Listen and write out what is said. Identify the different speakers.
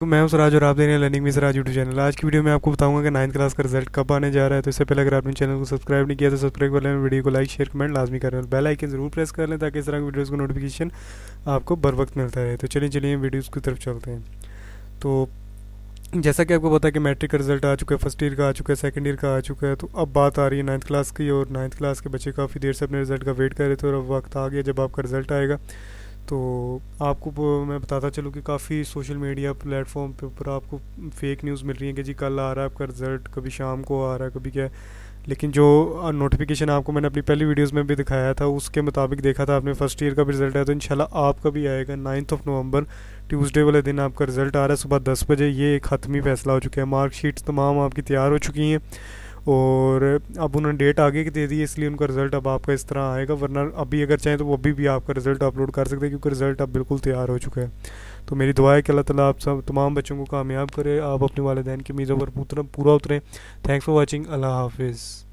Speaker 1: तो मैं हूं सराज और आप देख रहे हैं लर्निंग में सराज यूट्यूब चैनल आज की वीडियो में आपको बताऊंगा कि नाइन्थ क्लास का रिजल्ट कब आने जा रहा है तो इससे पहले अगर आपने चैनल को सब्सक्राइब नहीं किया तो सब्सक्राइब कर लें वीडियो को लाइक शेयर कमेंट लाजमी कर लें बेल आइकन जरूर प्रेस कर लें ताकि इस तरह की वीडियोज़ का नोटिफिकेशन आपको बर वक्त मिलता रहे तो चलिए चलिए वीडियोज़ की तरफ चलते हैं तो जैसा कि आपको पता है कि मैट्रिक का रिजल्ट आ चुका है फर्स्ट ईयर का आ चुका है सेकंड ईयर का आ चुका है तो अब बात आ रही है नाइन्थ क्लास की और नाइन्थ क्लास के बच्चे काफ़ी देर से अपने रिजल्ट का वेट कर रहे थे और अब वक्त आ गया जब आपका रिजल्ट आएगा तो आपको मैं बताता चलूँ कि काफ़ी सोशल मीडिया प्लेटफॉर्म पे ऊपर आपको फेक न्यूज़ मिल रही है कि जी कल आ रहा है आपका रिज़ल्ट कभी शाम को आ रहा है कभी क्या लेकिन जो नोटिफिकेशन आपको मैंने अपनी पहली वीडियोस में भी दिखाया था उसके मुताबिक देखा था आपने फर्स्ट ईयर का भी रिज़ल्ट आया तो इंशाल्लाह आपका भी आएगा नाइन्थ ऑफ नवंबर ट्यूसडे वाले दिन आपका रिज़ल्ट आ रहा है सुबह दस बजे ये एक हतमी फैसला हो चुका है मार्कशीट्स तमाम आपकी तैयार हो चुकी हैं और अब उन्होंने डेट आगे की दे दी इसलिए उनका रिज़ल्ट अब आपका इस तरह आएगा वरना अभी अगर चाहें तो वो अभी भी आपका रिज़ल्ट अपलोड कर सकते हैं क्योंकि रिज़ल्ट अब बिल्कुल तैयार हो चुका है तो मेरी दुआ है कि अल्लाह ताला आप सब तमाम बच्चों को कामयाब करे आप अपने वालदेन की मीज़ों पर पूरा उतरें थैंक्स फॉर वॉचिंग अल्लाह हाफिज़